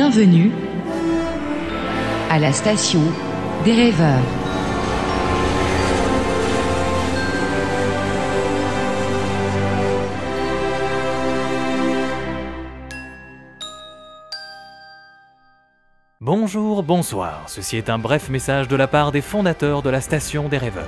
Bienvenue à la station des rêveurs. Bonjour, bonsoir. Ceci est un bref message de la part des fondateurs de la station des rêveurs.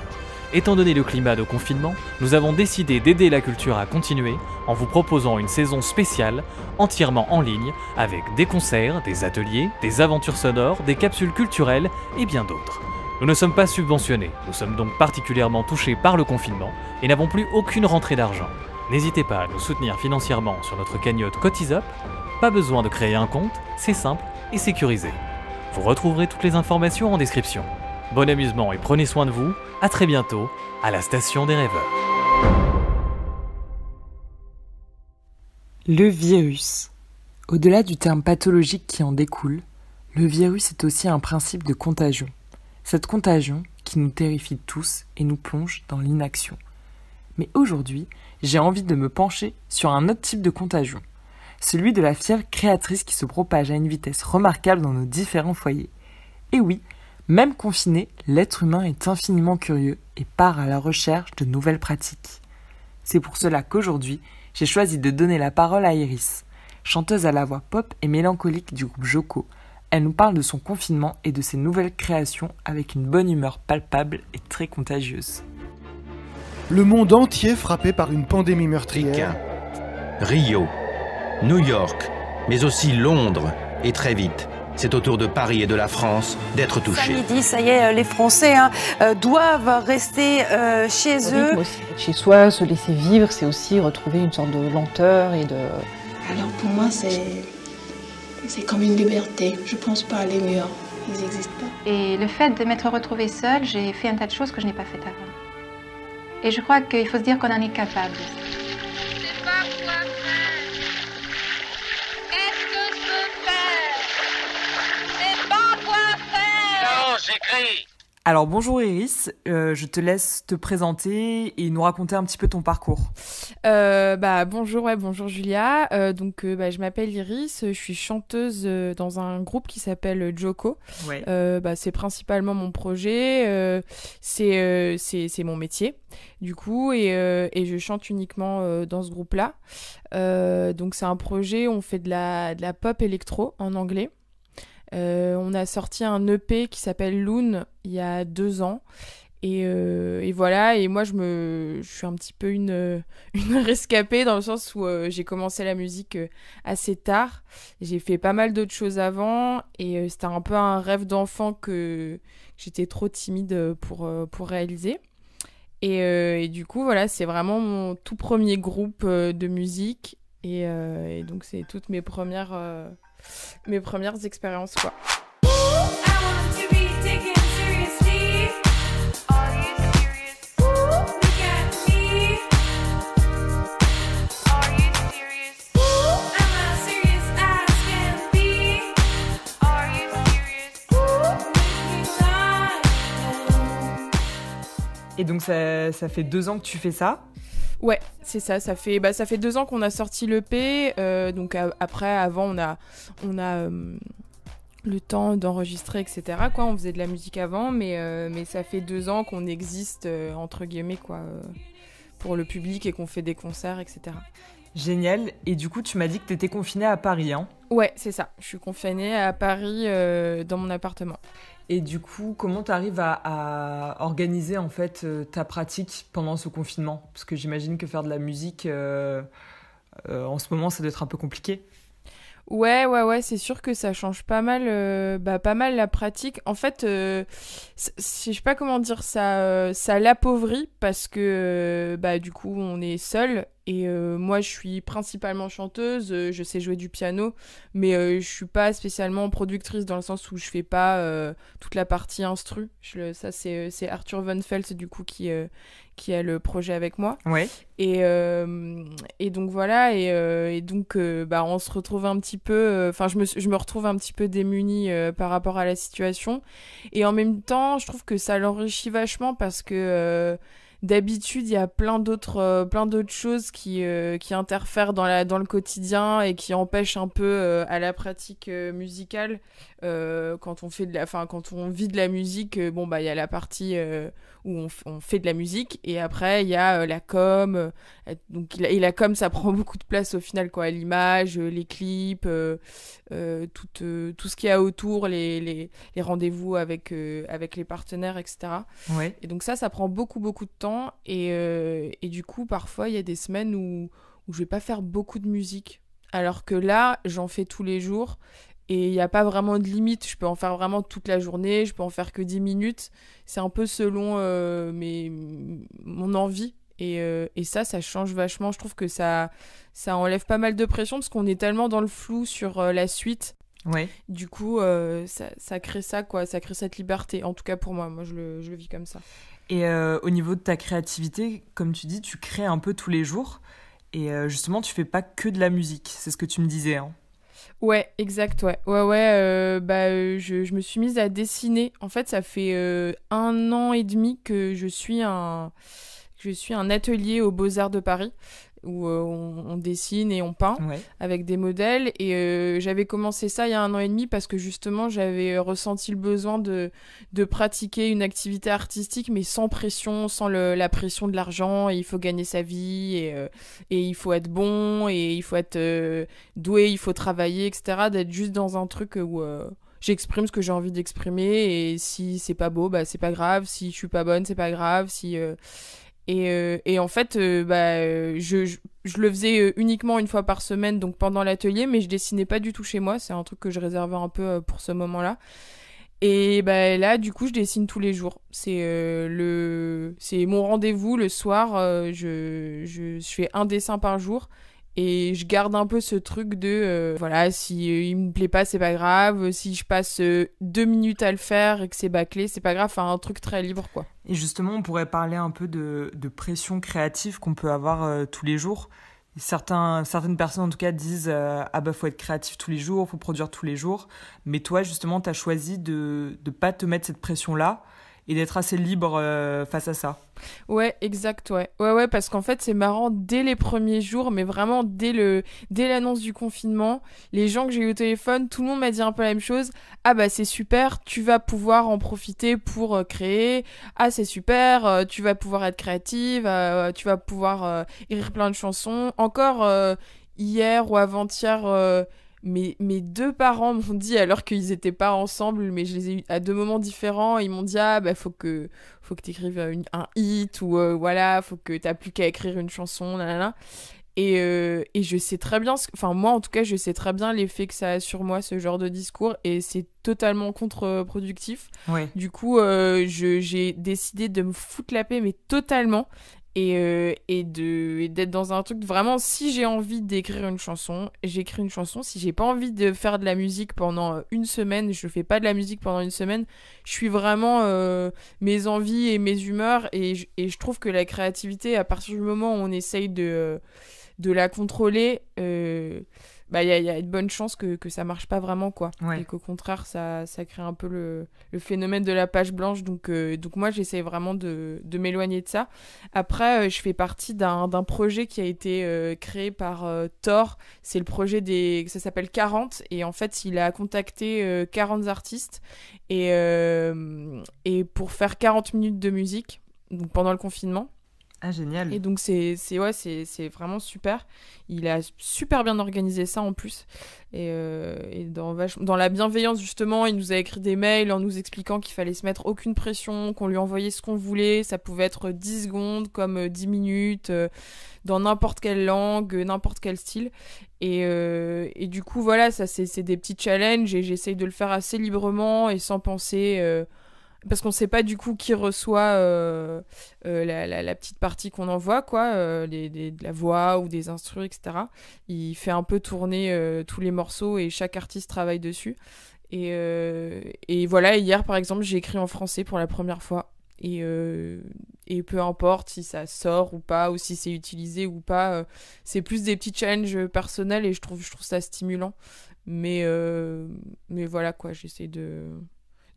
Étant donné le climat de confinement, nous avons décidé d'aider la culture à continuer en vous proposant une saison spéciale, entièrement en ligne, avec des concerts, des ateliers, des aventures sonores, des capsules culturelles et bien d'autres. Nous ne sommes pas subventionnés, nous sommes donc particulièrement touchés par le confinement et n'avons plus aucune rentrée d'argent. N'hésitez pas à nous soutenir financièrement sur notre cagnotte cotizop Pas besoin de créer un compte, c'est simple et sécurisé. Vous retrouverez toutes les informations en description bon amusement et prenez soin de vous. À très bientôt à la station des rêveurs. Le virus. Au-delà du terme pathologique qui en découle, le virus est aussi un principe de contagion. Cette contagion qui nous terrifie tous et nous plonge dans l'inaction. Mais aujourd'hui, j'ai envie de me pencher sur un autre type de contagion, celui de la fièvre créatrice qui se propage à une vitesse remarquable dans nos différents foyers. Et oui, même confiné, l'être humain est infiniment curieux et part à la recherche de nouvelles pratiques. C'est pour cela qu'aujourd'hui, j'ai choisi de donner la parole à Iris, chanteuse à la voix pop et mélancolique du groupe Joko. Elle nous parle de son confinement et de ses nouvelles créations avec une bonne humeur palpable et très contagieuse. Le monde entier frappé par une pandémie meurtrière. Rio, New York, mais aussi Londres, et très vite c'est autour de Paris et de la France d'être touchés. dit ça y est, euh, les Français hein, euh, doivent rester euh, chez eux. Chez soi, se laisser vivre, c'est aussi retrouver une sorte de lenteur et de... Alors pour moi, c'est... C'est comme une liberté. Je pense pas à les murs. Ils n'existent pas. Et le fait de m'être retrouvée seule, j'ai fait un tas de choses que je n'ai pas faites avant. Et je crois qu'il faut se dire qu'on en est capable. Alors bonjour Iris, euh, je te laisse te présenter et nous raconter un petit peu ton parcours. Euh, bah bonjour ouais, bonjour Julia. Euh, donc bah, je m'appelle Iris, je suis chanteuse dans un groupe qui s'appelle Joko. Bah, c'est principalement mon projet, c'est c'est mon métier du coup et, je chante uniquement dans ce groupe là. donc c'est un projet, on fait de la de la pop électro en anglais. Euh, on a sorti un EP qui s'appelle Loon il y a deux ans. Et, euh, voilà, et moi je me, suis un petit peu une, rescapée dans le sens où euh, j'ai commencé la musique assez tard. J'ai fait pas mal d'autres choses avant et c'était un peu un rêve d'enfant que, j'étais trop timide pour, pour réaliser. Et, du coup, voilà, c'est vraiment mon tout premier groupe de musique et donc c'est toutes mes premières mes premières expériences, quoi. Et donc ça, ça, fait deux ans que tu fais ça. Ouais, c'est ça. Ça fait, bah, ça fait deux ans qu'on a sorti l'EP. P. Euh, donc après, avant, on a, on a euh, le temps d'enregistrer, etc. Quoi, on faisait de la musique avant, mais, euh, mais ça fait deux ans qu'on existe entre guillemets, quoi, pour le public et qu'on fait des concerts, etc. Génial. Et du coup, tu m'as dit que tu étais confinée à Paris, hein Ouais, c'est ça. Je suis confinée à Paris euh, dans mon appartement. Et du coup, comment tu arrives à, organiser en fait euh, ta pratique pendant ce confinement Parce que j'imagine que faire de la musique euh, en ce moment, ça doit être un peu compliqué. Ouais, ouais, ouais, c'est sûr que ça change pas mal, bah, pas mal la pratique. En fait, euh, je sais pas comment dire ça, ça l'appauvrit parce que bah du coup on est seul et euh, moi, je suis principalement chanteuse, euh, je sais jouer du piano, mais je euh, je suis pas spécialement productrice dans le sens où je fais pas toute la partie instru. ça, c'est Arthur Von Felt, du coup, qui, qui a le projet avec moi. Ouais. Et, et donc, voilà. Et, donc, bah, on se retrouve un petit peu. Enfin, je, me, je me retrouve un petit peu démunie par rapport à la situation. Et en même temps, je trouve que ça l'enrichit vachement parce que D'habitude, il y a plein d'autres, euh, plein d'autres choses qui, euh, qui interfèrent dans, la, dans le quotidien et qui empêchent un peu euh, à la pratique musicale. quand on fait de la, fin, quand on vit de la musique, bon bah il y a la partie où on, fait de la musique et après il y a la com. donc et la com, ça prend beaucoup de place au final quoi, l'image, les clips, tout, tout ce qu'il y a autour, les, les, les rendez-vous avec avec les partenaires, etc. Ouais. Et donc ça, ça prend beaucoup beaucoup de temps euh, et, du coup, parfois, il y a des semaines où, où je vais pas faire beaucoup de musique. Alors que là, j'en fais tous les jours. Et il n'y a pas vraiment de limite. Je peux en faire vraiment toute la journée. Je peux en faire que 10 minutes. C'est un peu selon euh, mon envie. Euh, et, ça, ça change vachement. Je trouve que ça, ça enlève pas mal de pression parce qu'on est tellement dans le flou sur la suite. Ouais. Du coup, ça, ça, crée ça, quoi. Ça crée cette liberté. En tout cas, pour moi, moi, je le, je le vis comme ça. Et euh, au niveau de ta créativité, comme tu dis, tu crées un peu tous les jours. Et euh, justement, tu fais pas que de la musique. C'est ce que tu me disais. Hein. Ouais, exact, ouais. Ouais, ouais, euh, bah, je, me suis mise à dessiner. En fait, ça fait un an et demi que je suis un, je suis un atelier aux Beaux-Arts de Paris où euh, on, dessine et on peint avec des modèles. Et euh, j'avais commencé ça il y a un an et demi parce que justement j'avais ressenti le besoin de, de pratiquer une activité artistique mais sans pression, sans le, la pression de l'argent. il faut gagner sa vie et, euh, et, il faut être bon et il faut être doué, il faut travailler, etc. D'être juste dans un truc où j'exprime ce que j'ai envie d'exprimer et si c'est pas beau bah c'est pas grave si je suis pas bonne c'est pas grave si euh, et, en fait, euh, bah, euh, je, le faisais uniquement une fois par semaine, donc pendant l'atelier, mais je dessinais pas du tout chez moi. C'est un truc que je réservais un peu pour ce moment-là. Et bah, là, du coup, je dessine tous les jours. C'est le, mon rendez-vous le soir. je, fais un dessin par jour et je garde un peu ce truc de euh, voilà, si euh, il me plaît pas, c'est pas grave. Si je passe euh, deux minutes à le faire et que c'est bâclé, c'est pas grave. Enfin, un truc très libre, quoi. Et justement, on pourrait parler un peu de, pression créative qu'on peut avoir tous les jours. certaines personnes, en tout cas, disent Ah bah, faut être créatif tous les jours, faut produire tous les jours. Mais toi, justement, t'as choisi de ne pas te mettre cette pression-là et d'être assez libre euh, face à ça. Ouais, exact, ouais. Ouais, ouais, parce qu'en fait, c'est marrant, dès les premiers jours, mais vraiment dès le dès l'annonce du confinement, les gens que j'ai eu au téléphone, tout le monde m'a dit un peu la même chose. Ah bah c'est super, tu vas pouvoir en profiter pour euh, créer. Ah c'est super, euh, tu vas pouvoir être créative, tu vas pouvoir écrire plein de chansons. Encore hier ou avant-hier mes, mes deux parents m'ont dit, alors qu'ils n'étaient pas ensemble, mais je les ai eu à deux moments différents, ils m'ont dit Ah, bah, faut que, faut que t'écrives euh, un hit, ou euh, voilà, faut que t'as plus qu'à écrire une chanson, nanana. Et, euh, et je sais très bien, enfin, moi en tout cas, je sais très bien l'effet que ça a sur moi, ce genre de discours, et c'est totalement contre-productif. Du coup, j'ai décidé de me foutre la paix, mais totalement, euh, et, de d'être dans un truc vraiment si j'ai envie d'écrire une chanson j'écris une chanson si j'ai pas envie de faire de la musique pendant euh, une semaine je fais pas de la musique pendant une semaine je suis vraiment euh, mes envies et mes humeurs et je, trouve que la créativité à partir du moment où on essaye de de la contrôler bah il y, a une bonne chance que, que ça marche pas vraiment quoi et qu'au contraire ça, ça crée un peu le, le phénomène de la page blanche donc euh, donc moi j'essaie vraiment de, de m'éloigner de ça après euh, je fais partie d'un projet qui a été euh, créé par Thor c'est le projet des ça s'appelle 40 et en fait il a contacté 40 artistes et et pour faire 40 minutes de musique donc pendant le confinement ah, génial. Et donc, c'est ouais, vraiment super. Il a super bien organisé ça en plus. Et, euh, dans, la bienveillance, justement, il nous a écrit des mails en nous expliquant qu'il fallait se mettre aucune pression, qu'on lui envoyait ce qu'on voulait. Ça pouvait être 10 secondes, comme 10 euh, minutes, euh, dans n'importe quelle langue, n'importe quel style. Et, et, du coup, voilà, ça, c'est des petits challenges et j'essaye de le faire assez librement et sans penser parce qu'on ne sait pas du coup qui reçoit euh, euh, la, petite partie qu'on envoie, quoi, euh, les, de la voix ou des instruments, etc. Il fait un peu tourner tous les morceaux et chaque artiste travaille dessus. Et, et voilà, hier par exemple, j'ai écrit en français pour la première fois. Et, peu importe si ça sort ou pas, ou si c'est utilisé ou pas, c'est plus des petits challenges personnels et je trouve, je trouve ça stimulant. Mais, mais voilà quoi, j'essaie de,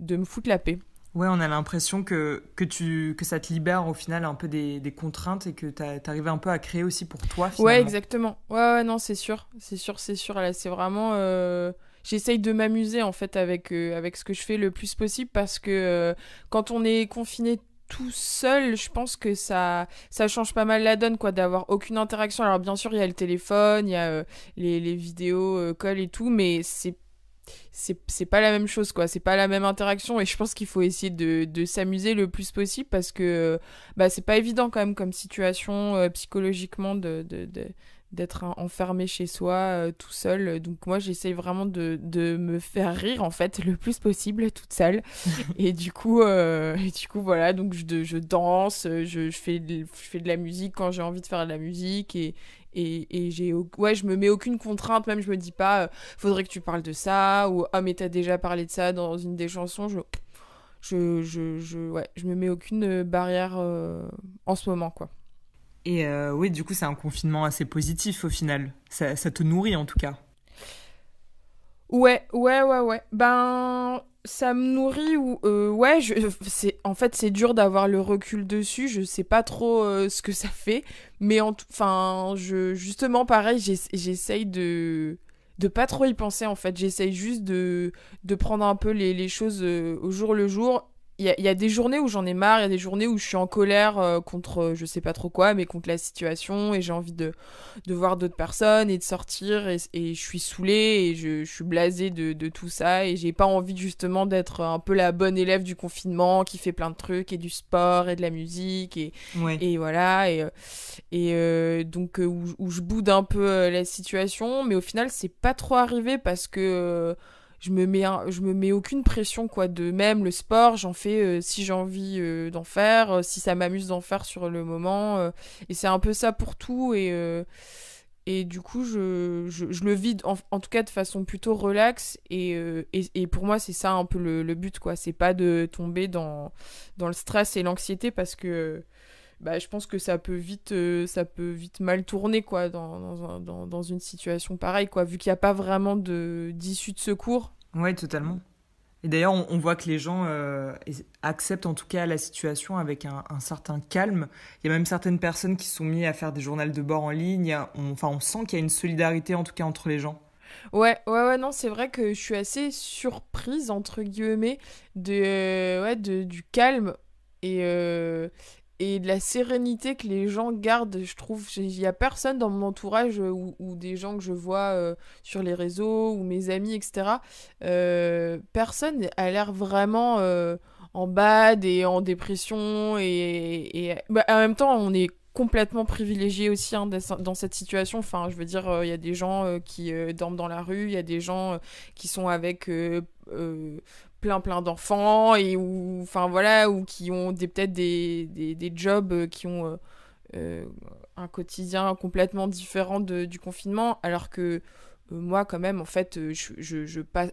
de me foutre la paix. Ouais, on a l'impression que, que, tu, que ça te libère au final un peu des, contraintes et que tu arrives un peu à créer aussi pour toi. Finalement. Ouais, exactement. Ouais, ouais non, c'est sûr. C'est sûr, c'est sûr. Là, c'est vraiment. Euh, j'essaye de m'amuser en fait avec, euh, avec ce que je fais le plus possible parce que euh, quand on est confiné tout seul, je pense que ça, ça change pas mal la donne, quoi, d'avoir aucune interaction. Alors bien sûr, il y a le téléphone, il y a les, vidéos call et tout, mais c'est c'est pas la même chose quoi c'est pas la même interaction et je pense qu'il faut essayer de, de s'amuser le plus possible parce que euh, bah c'est pas évident quand même comme situation euh, psychologiquement de, de d'être enfermé chez soi euh, tout seul. Donc moi j'essaye vraiment de, de, me faire rire en fait le plus possible toute seule. et du coup euh, et du coup voilà donc je, je danse, je, je, fais de, je fais de la musique quand j'ai envie de faire de la musique et et, et j'ai ouais je me mets aucune contrainte même je me dis pas euh, faudrait que tu parles de ça ou ah mais t'as déjà parlé de ça dans une des chansons je je je, je ouais je me mets aucune barrière en ce moment quoi. Et euh, oui, du coup, c'est un confinement assez positif au final. Ça, te nourrit en tout cas. Ouais, ouais, ouais, ouais. Ben, ça me nourrit ou euh, ouais. Je, en fait c'est dur d'avoir le recul dessus. Je sais pas trop euh, ce que ça fait, mais en enfin, je justement pareil, j'essaye de de pas trop y penser en fait. J'essaye juste de de prendre un peu les, les choses au jour le jour il y a, des journées où j'en ai marre, il y a des journées où je suis en colère euh, contre euh, je sais pas trop quoi, mais contre la situation et j'ai envie de, de voir d'autres personnes et de sortir et, je suis saoulée et je, suis blasée de, tout ça et j'ai pas envie justement d'être un peu la bonne élève du confinement qui fait plein de trucs et du sport et de la musique et, voilà et, euh, et donc où, je boude un peu la situation, mais au final c'est pas trop arrivé parce que je me mets je me mets aucune pression quoi de même le sport j'en fais euh, si j'ai envie euh, d'en faire euh, si ça m'amuse d'en faire sur le moment et c'est un peu ça pour tout et et du coup je, je, le vide en, tout cas de façon plutôt relaxe et, et, et pour moi c'est ça un peu le, le but quoi c'est pas de tomber dans dans le stress et l'anxiété parce que bah, je pense que ça peut vite, euh, ça peut vite mal tourner quoi, dans, dans, dans, dans une situation pareille, quoi, vu qu'il n'y a pas vraiment d'issue de, secours. Oui, totalement. Et d'ailleurs, on, voit que les gens euh, acceptent en tout cas la situation avec un, un, certain calme. Il y a même certaines personnes qui sont mises à faire des journaux de bord en ligne. On, enfin, on sent qu'il y a une solidarité en tout cas entre les gens. Ouais, ouais, ouais, non, c'est vrai que je suis assez surprise, entre guillemets, de, euh, ouais, de, du calme et, et de la sérénité que les gens gardent. Je trouve, il n'y a personne dans mon entourage euh, ou, des gens que je vois euh, sur les réseaux ou mes amis, etc. Euh, personne a l'air vraiment en bad et en dépression. Et, bah, en même temps, on est complètement privilégié aussi hein, dans cette situation. Enfin, je veux dire, il y a des gens qui dorment dans la rue, il y a des gens qui sont avec plein plein d'enfants et ou enfin voilà ou qui ont des peut-être des, jobs euh, qui ont euh, euh, un quotidien complètement différent du confinement alors que moi quand même en fait je,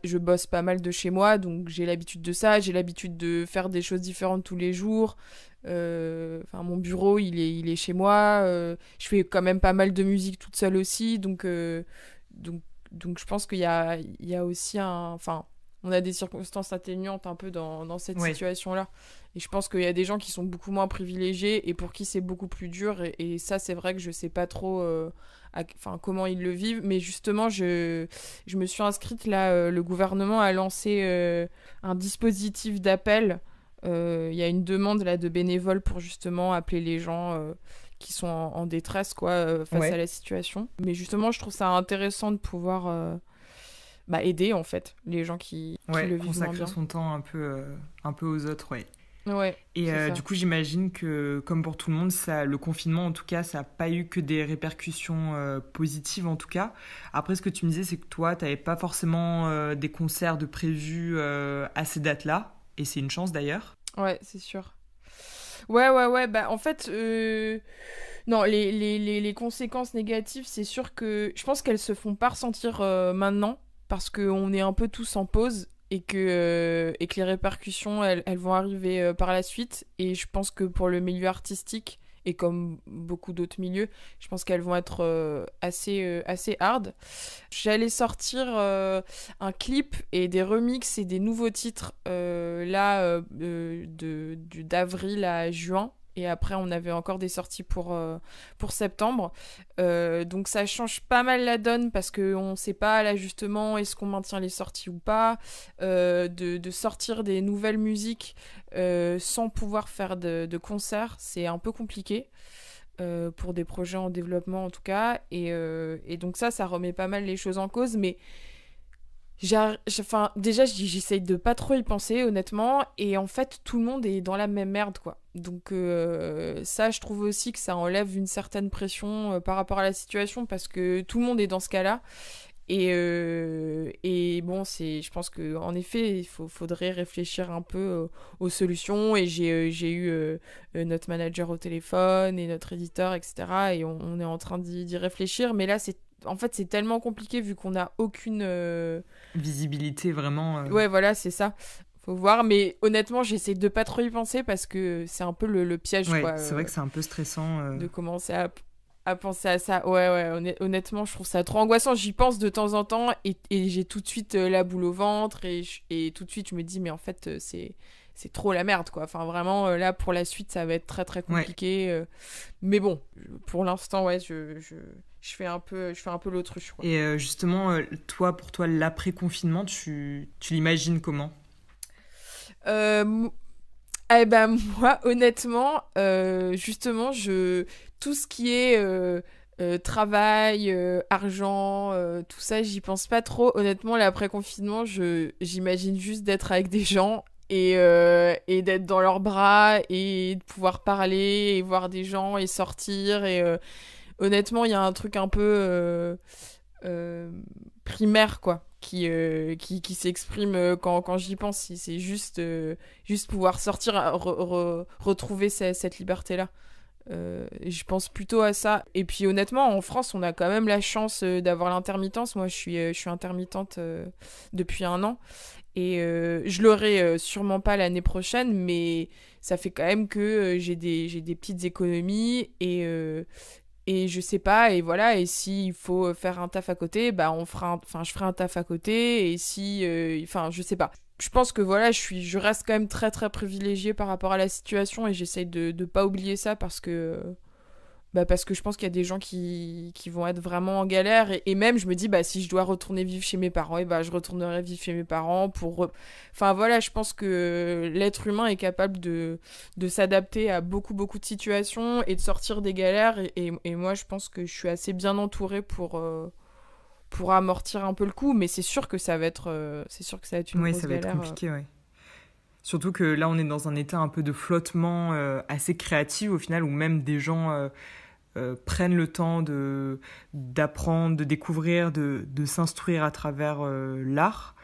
je bosse pas mal de chez moi donc j'ai l'habitude de ça j'ai l'habitude de faire des choses différentes tous les jours mon bureau il est, il est chez moi je fais quand même pas mal de musique toute seule aussi donc donc donc je pense qu'il y a, il y aussi un enfin on a des circonstances atténuantes un peu dans, cette situation-là. Et je pense qu'il y a des gens qui sont beaucoup moins privilégiés et pour qui c'est beaucoup plus dur. Et, ça, c'est vrai que je ne sais pas trop euh, comment ils le vivent. Mais justement, je, je me suis inscrite là, euh, le gouvernement a lancé euh, un dispositif d'appel. Il y a une demande là de bénévoles pour justement appeler les gens qui sont en, détresse quoi face à la situation. Mais justement, je trouve ça intéressant de pouvoir bah, aider en fait les gens qui, le vivent consacrer son temps un peu, euh, un peu aux autres, ouais. Ouais, et euh, du coup, j'imagine que, comme pour tout le monde, ça, le confinement, en tout cas, ça n'a pas eu que des répercussions euh, positives, en tout cas. Après, ce que tu me disais, c'est que toi, tu n'avais pas forcément des concerts de prévus à ces dates-là. Et c'est une chance, d'ailleurs. Ouais, c'est sûr. Ouais, ouais, ouais. Bah, en fait, non, les, les, les, les, conséquences négatives, c'est sûr que je pense qu'elles se font pas ressentir maintenant parce qu'on est un peu tous en pause et que, euh, et les répercussions, elles, vont arriver euh, par la suite. Et je pense que pour le milieu artistique, et comme beaucoup d'autres milieux, je pense qu'elles vont être euh, assez, assez hard. J'allais sortir un clip et des remixes et des nouveaux titres là de, d'avril à juin. Et après, on avait encore des sorties pour, euh, pour septembre. Euh, donc ça change pas mal la donne parce qu'on ne sait pas là justement est-ce qu'on maintient les sorties ou pas. Euh, de, de, sortir des nouvelles musiques sans pouvoir faire de, de concerts, c'est un peu compliqué. pour des projets en développement en tout cas. Et, et, donc ça, ça remet pas mal les choses en cause. Mais Enfin, déjà, j'essaye de pas trop y penser, honnêtement. Et en fait, tout le monde est dans la même merde, quoi. Donc, euh, ça, je trouve aussi que ça enlève une certaine pression euh, par rapport à la situation parce que tout le monde est dans ce cas-là. Et, euh, bon, c'est, je pense que en effet, il faudrait réfléchir un peu aux, solutions. Et j'ai, eu notre manager au téléphone et notre éditeur, etc. Et on, est en train d'y réfléchir. Mais là, c'est en fait, c'est tellement compliqué vu qu'on n'a aucune euh, visibilité vraiment. Euh. Ouais, voilà, c'est ça. Faut voir, mais honnêtement, j'essaie de pas trop y penser parce que c'est un peu le, piège. Ouais, c'est vrai que euh, c'est un peu stressant. De commencer à penser à ça. Ouais, ouais, honnêtement, je trouve ça trop angoissant. J'y pense de temps en temps et, j'ai tout de suite la boule au ventre et, et, tout de suite, je me dis, mais en fait, c'est c'est trop la merde, quoi. Enfin, vraiment, euh, là, pour la suite, ça va être très, très compliqué. Euh. Mais bon, pour l'instant, ouais, je, je, fais un peu, je fais un peu l'autruche. Et euh, justement, toi, pour toi, l'après-confinement, tu, l'imagines comment eh ben moi, honnêtement, justement, je tout ce qui est travail, argent, tout ça, j'y pense pas trop. Honnêtement, l'après confinement, je j'imagine juste d'être avec des gens et, euh, et d'être dans leurs bras et de pouvoir parler et voir des gens et sortir. Et euh, honnêtement, il y a un truc un peu euh, primaire, quoi, qui, qui, qui s'exprime quand, quand j'y pense. C'est juste, juste pouvoir sortir, retrouver cette liberté-là. Euh, je pense plutôt à ça. Et puis honnêtement, en France, on a quand même la chance euh, d'avoir l'intermittence. Moi, je suis, euh, je suis intermittente depuis un an. Et je l'aurai sûrement pas l'année prochaine, mais ça fait quand même que j'ai des, petites économies et, et je sais pas. Et voilà, et s'il faut faire un taf à côté, bah on fera enfin, je ferai un taf à côté. Et si. Enfin, je sais pas je pense que voilà, je, suis, je reste quand même très très privilégiée par rapport à la situation et j'essaye de ne pas oublier ça parce que, bah parce que je pense qu'il y a des gens qui, qui, vont être vraiment en galère et, même je me dis bah si je dois retourner vivre chez mes parents, et eh bah ben, je retournerai vivre chez mes parents pour... Enfin voilà, je pense que l'être humain est capable de, de s'adapter à beaucoup beaucoup de situations et de sortir des galères et, et, moi je pense que je suis assez bien entourée pour... Euh, pour amortir un peu le coup, mais c'est sûr que ça va être, euh, c'est sûr que ça va être ça va être euh. compliqué, ouais. Surtout que là, on est dans un état un peu de flottement euh, assez créatif au final, où même des gens prennent le temps de d'apprendre, de découvrir, de, de s'instruire à travers l'art.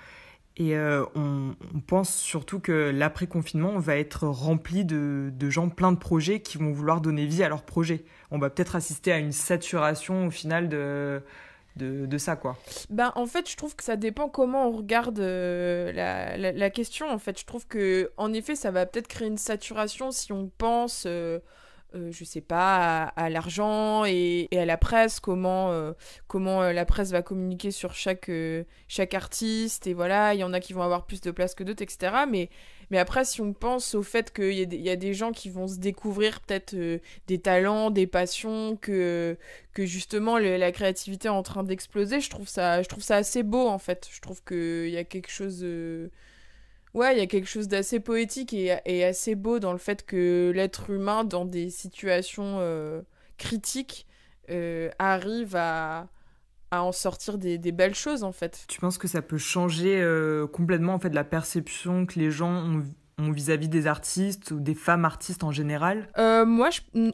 Et on, pense surtout que l'après-confinement va être rempli de, de gens pleins de projets qui vont vouloir donner vie à leurs projets. On va peut-être assister à une saturation au final de de, ça, quoi. Ben, en fait, je trouve que ça dépend comment on regarde euh, la, la, question. En fait, je trouve que, en effet, ça va peut-être créer une saturation si on pense. Euh, je euh, je sais pas, à, l'argent et, à la presse, comment, euh, comment euh, la presse va communiquer sur chaque, chaque artiste, et voilà, il y en a qui vont avoir plus de place que d'autres, etc. Mais, mais après, si on pense au fait qu'il y, y, a des gens qui vont se découvrir peut-être des talents, des passions, que, que justement la créativité est en train d'exploser, je, trouve ça, je trouve ça assez beau en fait. Je trouve qu'il y a quelque chose Ouais, il y a quelque chose d'assez poétique et, assez beau dans le fait que l'être humain, dans des situations euh, critiques, euh, arrive à, en sortir des, belles choses, en fait. Tu penses que ça peut changer euh, complètement, en fait, la perception que les gens ont vis-à-vis des artistes ou des femmes artistes en général euh, Moi,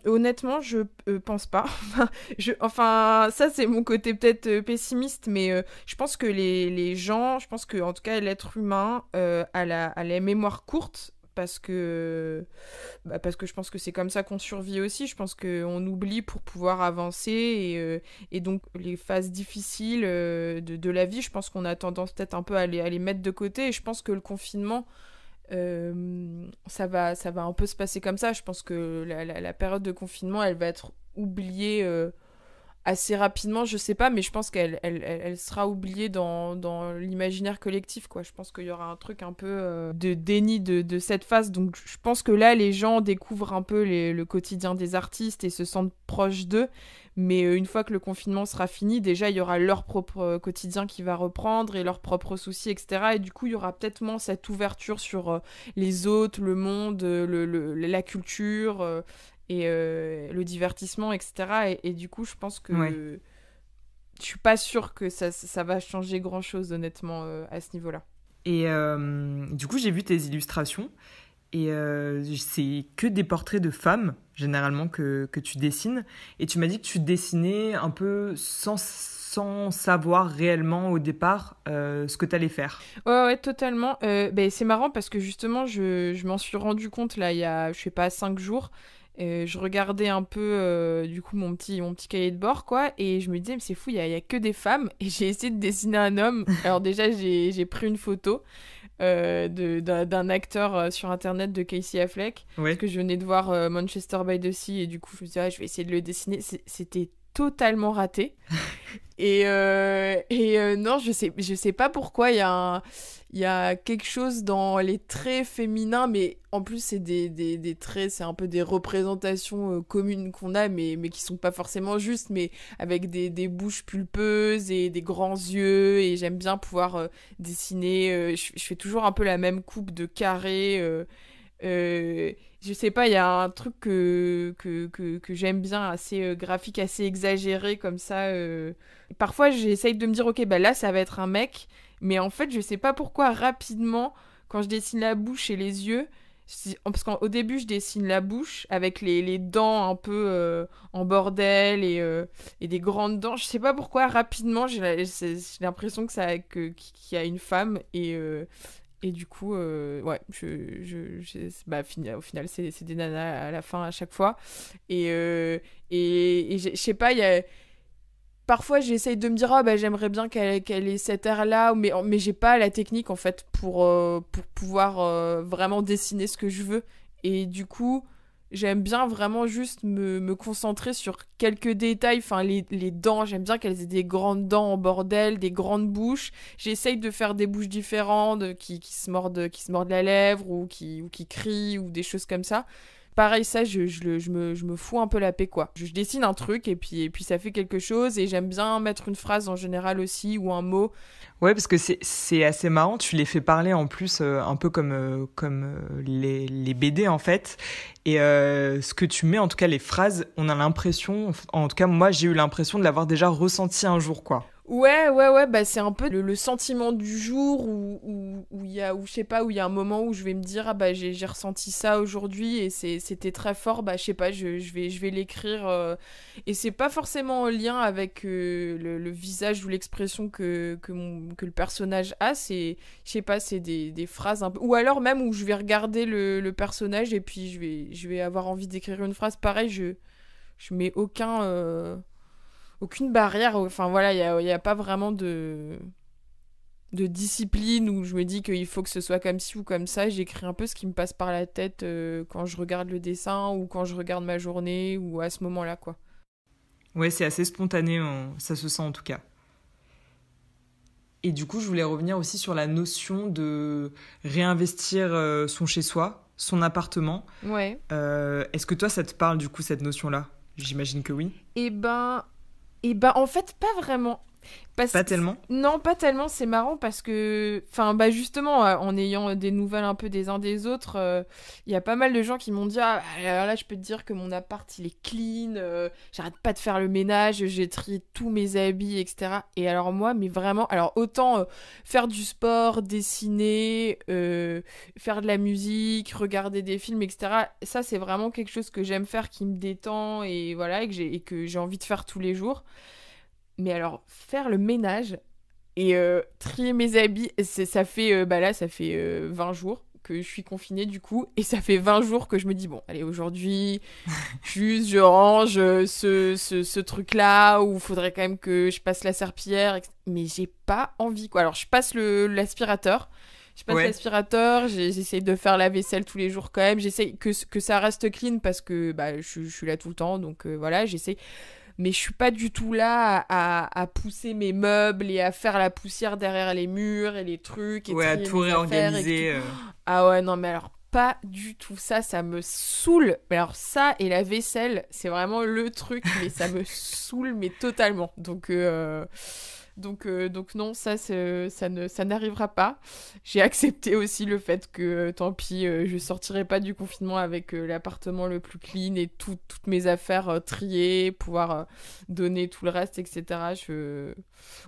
honnêtement, je ne euh, pense pas. je, enfin, ça, c'est mon côté peut-être euh, pessimiste, mais je pense que les, les, gens, je pense que en tout cas l'être humain a, la, a la mémoire courte parce que bah, parce que je pense que c'est comme ça qu'on survit aussi je pense qu'on oublie pour pouvoir avancer et, et donc les phases difficiles de, de, la vie je pense qu'on a tendance peut-être un peu à les, à les mettre de côté et je pense que le confinement euh, ça, va, ça va un peu se passer comme ça. Je pense que la, période de confinement, elle va être oubliée euh, assez rapidement, je sais pas, mais je pense qu'elle elle, sera oubliée dans, dans l'imaginaire collectif, quoi. Je pense qu'il y aura un truc un peu euh, de déni de, cette phase. Donc je pense que là, les gens découvrent un peu le quotidien des artistes et se sentent proches d'eux. Mais euh, une fois que le confinement sera fini, déjà, il y aura leur propre euh, quotidien qui va reprendre et leurs propres soucis, etc. Et du coup, il y aura peut-être moins cette ouverture sur les autres, le monde, la culture, et euh, le divertissement, etc. Et, du coup, je pense que je suis pas sûre que ça, ça va changer grand chose, honnêtement, euh, à ce niveau-là. Et euh, du coup, j'ai vu tes illustrations. Et c'est que des portraits de femmes, généralement, que, que tu dessines. Et tu m'as dit que tu dessinais un peu sans, sans savoir réellement au départ ce que tu allais faire. Ouais, ouais, totalement. Euh, ben, c'est marrant parce que justement, je, je m'en suis rendu compte là, il y a, je sais pas, cinq jours je regardais un peu euh, du coup mon petit, mon petit cahier de bord quoi et je me disais mais c'est fou il n'y a, que des femmes et j'ai essayé de dessiner un homme alors déjà j'ai pris une photo euh, d'un acteur euh, sur internet de Casey Affleck parce que je venais de voir Manchester by the Sea et du coup je me disais ah, je vais essayer de le dessiner c'était totalement raté. Et, euh, euh, non, je sais, je sais pas pourquoi il y, a quelque chose dans les traits féminins, mais en plus c'est des, traits, c'est un peu des représentations euh, communes qu'on a, mais, mais qui sont pas forcément justes, mais avec des, bouches pulpeuses et des grands yeux, et j'aime bien pouvoir dessiner, je, fais toujours un peu la même coupe de carré euh, je sais pas, il y a un truc que, que, que, j'aime bien, assez euh, graphique, assez exagéré comme ça. Euh. Parfois, j'essaye de me dire, ok, bah là, ça va être un mec, mais en fait, je sais pas pourquoi rapidement, quand je dessine la bouche et les yeux, parce qu'au début, je dessine la bouche avec les, dents un peu en bordel et, et, des grandes dents. Je sais pas pourquoi, rapidement, j'ai l'impression que ça, qu'il y a une femme et et du coup, euh, ouais, je, je, bah, au final, c'est des nanas à la fin à chaque fois. Et, euh, et, je sais pas, il y a... Parfois, j'essaye de me dire, oh, bah, j'aimerais bien qu'elle ait cette air-là, mais, mais j'ai pas la technique, en fait, pour, euh, pour pouvoir vraiment dessiner ce que je veux. Et du coup, J'aime bien vraiment juste me, me, concentrer sur quelques détails. Enfin, les, dents, j'aime bien qu'elles aient des grandes dents en bordel, des grandes bouches. J'essaye de faire des bouches différentes, euh, qui, qui, se mordent, qui se mordent la lèvre ou qui, ou qui crient ou des choses comme ça. Pareil, ça, je, me, fous un peu la paix, quoi. Je, dessine un truc et puis, ça fait quelque chose et j'aime bien mettre une phrase en général aussi ou un mot. Ouais, parce que c'est assez marrant, tu les fais parler en plus euh, un peu comme, euh, comme euh, les, BD en fait. Et ce que tu mets, en tout cas les phrases, on a l'impression, en tout cas moi j'ai eu l'impression de l'avoir déjà ressenti un jour, quoi. Ouais, ouais, ouais, bah c'est un peu le, sentiment du jour où il y a, ou je sais pas, où il y a un moment où je vais me dire, ah bah j'ai ressenti ça aujourd'hui et c'était très fort, bah je sais pas, je, vais, je vais l'écrire. Euh. et c'est pas forcément en lien avec euh, le, visage ou l'expression que, le personnage a, c'est, je sais pas, c'est des, phrases un peu. Ou alors même où je vais regarder le, personnage et puis je vais, je vais avoir envie d'écrire une phrase Pareil, je, je mets aucun. Euh, aucune barrière. Enfin voilà, il n'y a, pas vraiment de, de discipline où je me dis qu'il faut que ce soit comme ci ou comme ça. J'écris un peu ce qui me passe par la tête euh, quand je regarde le dessin ou quand je regarde ma journée ou à ce moment-là, quoi. Ouais, c'est assez spontané, ça se sent en tout cas. Et du coup, je voulais revenir aussi sur la notion de réinvestir euh, son chez-soi, son appartement. Ouais. Euh, est-ce que toi, ça te parle du coup, cette notion-là J'imagine que oui. Eh ben, et bah en fait, pas vraiment pas tellement Non, pas tellement. C'est marrant parce que, enfin, bah justement, euh, en ayant des nouvelles un peu des uns des autres, il euh, y a pas mal de gens qui m'ont dit Ah, là, je peux te dire que mon appart, il est clean, euh, j'arrête pas de faire le ménage, j'ai trié tous mes habits, etc. Et alors, moi, mais vraiment, alors autant faire du sport, dessiner, faire de la musique, regarder des films, etc. Ça, c'est vraiment quelque chose que j'aime faire qui me détend et voilà, et que j'ai envie de faire tous les jours mais alors faire le ménage et euh, trier mes habits, ça fait, euh, bah là, ça fait 20 euh, jours que je suis confinée du coup, et ça fait 20 jours que je me dis, bon, allez, aujourd'hui, juste, je range ce, ce, truc-là, ou faudrait quand même que je passe la serpillière, mais j'ai pas envie, quoi. Alors, je passe l'aspirateur, je passe l'aspirateur, j'essaye de faire la vaisselle tous les jours quand même, j'essaye que, que ça reste clean, parce que bah, je, je, suis là tout le temps, donc voilà, j'essaie mais je suis pas du tout là à, pousser mes meubles et à faire la poussière derrière les murs et les trucs. Et ouais, à tout réorganiser. Euh. Ah ouais, non, mais alors pas du tout ça, ça me saoule. Mais alors ça et la vaisselle, c'est vraiment le truc, mais ça me saoule, mais totalement. Donc... Euh, donc, euh, donc non, ça, euh, ça ne, ça n'arrivera pas. J'ai accepté aussi le fait que, euh, tant pis, je sortirai pas du confinement avec l'appartement le plus clean et tout, toutes mes affaires triées, pouvoir donner tout le reste, etc. Je...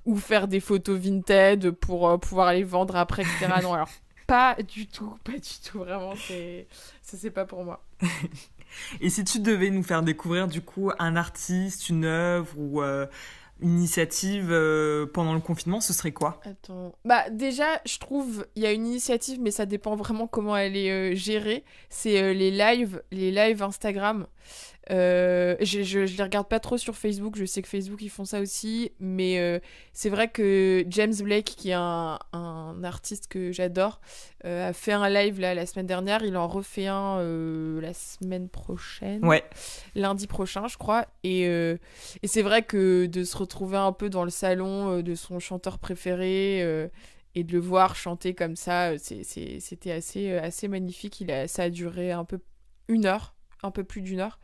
Ou faire des photos vintage pour pouvoir les vendre après, etc. non, alors pas du tout, pas du tout, vraiment, c'est... ça c'est pas pour moi. et si tu devais nous faire découvrir du coup un artiste, une œuvre ou initiative euh, pendant le confinement, ce serait quoi Bah déjà, je trouve il y a une initiative, mais ça dépend vraiment comment elle est euh, gérée. C'est euh, les lives, les lives Instagram. Euh, je, les regarde pas trop sur Facebook, je sais que Facebook ils font ça aussi, mais euh, c'est vrai que James Blake, qui est un, artiste que j'adore, euh, a fait un live là, la semaine dernière, il en refait un la semaine prochaine, lundi prochain je crois, et, et c'est vrai que de se retrouver un peu dans le salon de son chanteur préféré et de le voir chanter comme ça, c'était assez, assez magnifique, il a, ça a duré un peu une heure un peu plus d'une heure.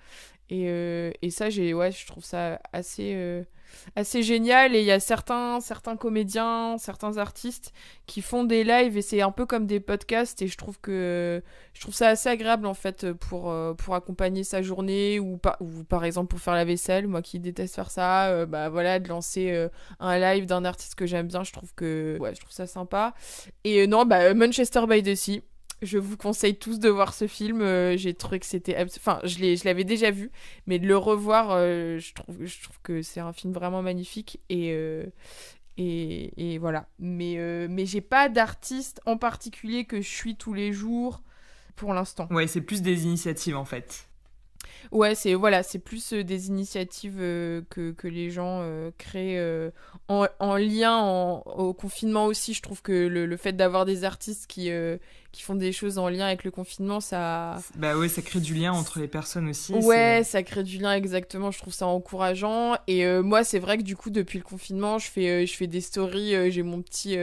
Euh, et, ça, j'ai, ouais, je trouve ça assez, euh, assez génial. Et il y a certains, certains comédiens, certains artistes qui font des lives et c'est un peu comme des podcasts. Et je trouve que je trouve ça assez agréable en fait pour, euh, pour accompagner sa journée ou, par, ou par exemple pour faire la vaisselle. Moi qui déteste faire ça, bah voilà, de lancer un live d'un artiste que j'aime bien, je trouve que ouais, je trouve ça sympa. Et non, bah Manchester by the Sea je vous conseille tous de voir ce film. Euh, j'ai trouvé que c'était. Enfin, je l'avais déjà vu, mais de le revoir, euh, je, trouve, que c'est un film vraiment magnifique. Et, euh, et, voilà. Mais, mais j'ai pas d'artiste en particulier que je suis tous les jours pour l'instant. Ouais, c'est plus des initiatives en fait. Ouais, c'est voilà, c'est plus des initiatives que, les gens créent en, lien au confinement aussi. Je trouve que le fait d'avoir des artistes qui, qui font des choses en lien avec le confinement, ça. Bah ouais, ça crée du lien entre les personnes aussi. Ouais, ça crée du lien exactement. Je trouve ça encourageant. Et euh, moi, c'est vrai que du coup, depuis le confinement, je fais, euh, je fais des stories. Euh, j'ai mon petit,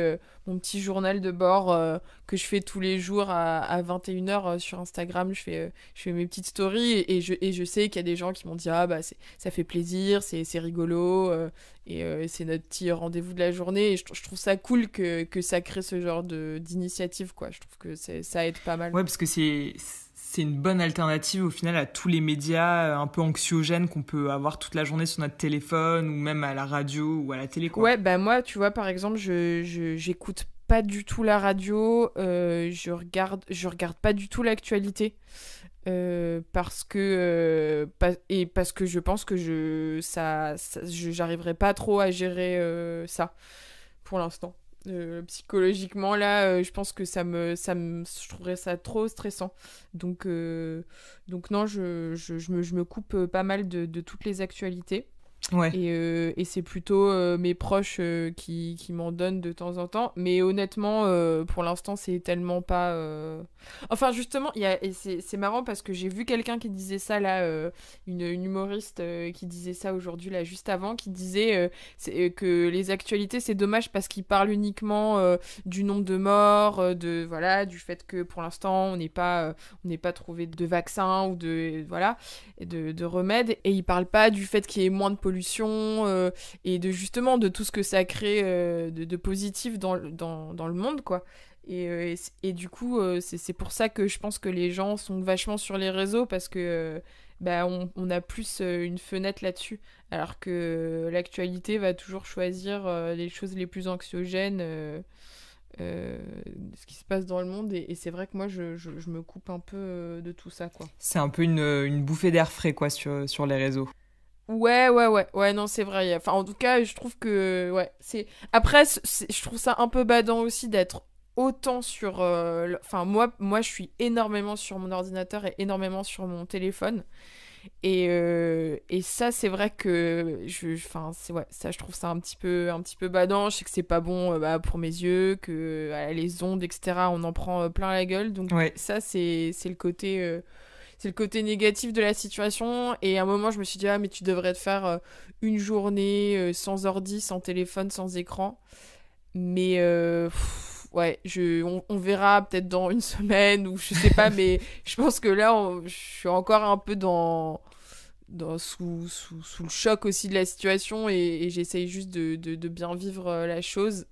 mon petit journal de bord que je fais tous les jours à, à 21h sur Instagram. Je fais, je fais mes petites stories et, je, et je sais qu'il y a des gens qui m'ont dit ah bah ça fait plaisir, c'est rigolo. Euh, et c'est notre petit rendez-vous de la journée. Et je, trouve ça cool que, que, ça crée ce genre d'initiative, quoi. Je trouve que ça aide pas mal. Ouais, parce que c'est c'est une bonne alternative au final à tous les médias euh, un peu anxiogènes qu'on peut avoir toute la journée sur notre téléphone ou même à la radio ou à la télé. Quoi. Ouais, bah moi, tu vois, par exemple, je j'écoute pas du tout la radio, euh, je regarde je regarde pas du tout l'actualité. Euh, parce que euh, et parce que je pense que je ça, j'arriverai pas trop à gérer euh, ça pour l'instant psychologiquement là je pense que ça me ça je trouverais ça trop stressant donc donc non je, me, coupe pas mal de toutes les actualités et, euh, et c'est plutôt euh, mes proches euh, qui, qui m'en donnent de temps en temps. Mais honnêtement, pour l'instant, c'est tellement pas. Enfin, justement, y a, et c'est, marrant parce que j'ai vu quelqu'un qui disait ça là, une, humoriste qui disait ça aujourd'hui, là, juste avant, qui disait que les actualités, c'est dommage parce qu'ils parlent uniquement du nombre de morts, de, voilà, du fait que pour l'instant, on n'est pas, on n'est pas trouvé de vaccin ou de, voilà, de, de remède. Et ils parlent pas du fait qu'il y ait moins de pollution euh, et de justement de tout ce que ça crée euh, de, de, positif dans, dans, dans, le monde, quoi. Et, euh, et, du coup, c'est pour ça que je pense que les gens sont vachement sur les réseaux parce que bah, on, a plus une fenêtre là-dessus. Alors que l'actualité va toujours choisir les choses les plus anxiogènes, euh, ce qui se passe dans le monde. Et, c'est vrai que moi, je, je, me coupe un peu de tout ça. C'est un peu une, une bouffée d'air frais quoi, sur, sur les réseaux. Ouais, ouais, ouais, ouais, non, c'est vrai. Enfin, en tout cas, je trouve que, ouais, c'est. Après, je trouve ça un peu badant aussi d'être autant sur. Euh, enfin, moi, moi, je suis énormément sur mon ordinateur et énormément sur mon téléphone. Et, euh, et ça, c'est vrai que, je, enfin, c'est ouais, ça, je trouve ça un petit peu, un petit peu badant. Je sais que c'est pas bon euh, bah, pour mes yeux, que les ondes, etc. On en prend plein la gueule. Donc ça, c'est, c'est le côté c'est le côté négatif de la situation. Et à un moment, je me suis dit, ah, mais tu devrais te faire euh, une journée euh, sans ordi, sans téléphone, sans écran. Mais euh, ouais, on, verra peut-être dans une semaine ou je sais pas, mais je pense que là, je suis encore un peu dans. Dans, sous, sous, le choc aussi de la situation et, j'essaye juste de, bien vivre la chose.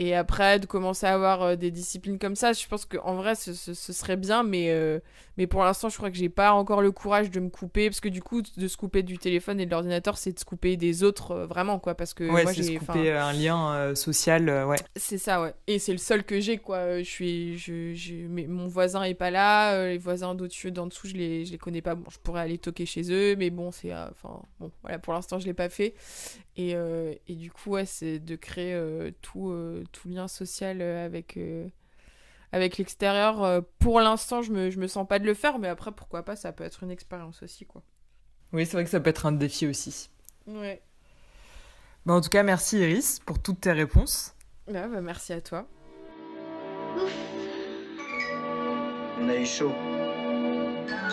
Et après, de commencer à avoir euh, des disciplines comme ça, je pense qu'en vrai, ce, ce, serait bien, mais, euh, mais pour l'instant, je crois que j'ai pas encore le courage de me couper, parce que du coup, de se couper du téléphone et de l'ordinateur, c'est de se couper des autres, euh, vraiment, quoi, parce que ouais, c'est se couper un lien social, ouais. C'est ça, ouais. Et c'est le seul que j'ai, quoi. Je suis... Je, mais mon voisin est pas là, les voisins d'au-dessus, d'en dessous, je les, je les connais pas. Bon, je pourrais aller toquer chez eux, mais bon, c'est... Enfin, bon, voilà, pour l'instant, je l'ai pas fait. Et, et, du coup, ouais, c'est de créer tout tout lien social euh, avec, euh, avec l'extérieur. Euh, pour l'instant, je me, me sens pas de le faire, mais après, pourquoi pas, ça peut être une expérience aussi, quoi. Oui, c'est vrai que ça peut être un défi aussi. Ouais. Bah, en tout cas, merci Iris pour toutes tes réponses. Bah, bah, merci à toi. On a eu chaud. Ah,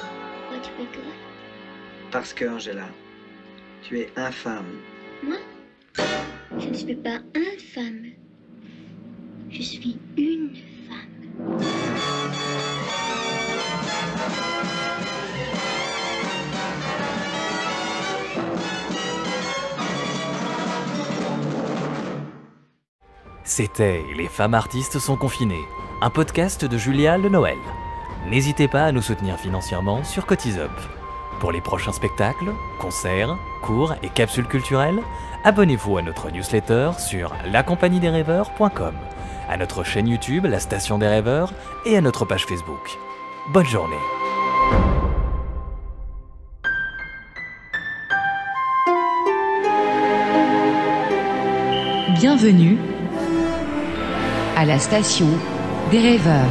Parce que, Angela, tu es infâme. Moi Je ne suis pas infâme. Je suis une femme. C'était Les femmes artistes sont confinées, un podcast de Julia Le Noël. N'hésitez pas à nous soutenir financièrement sur Cotisup. Pour les prochains spectacles, concerts, cours et capsules culturelles, abonnez-vous à notre newsletter sur rêveurs.com à notre chaîne YouTube, la Station des Rêveurs, et à notre page Facebook. Bonne journée Bienvenue à la station des rêveurs.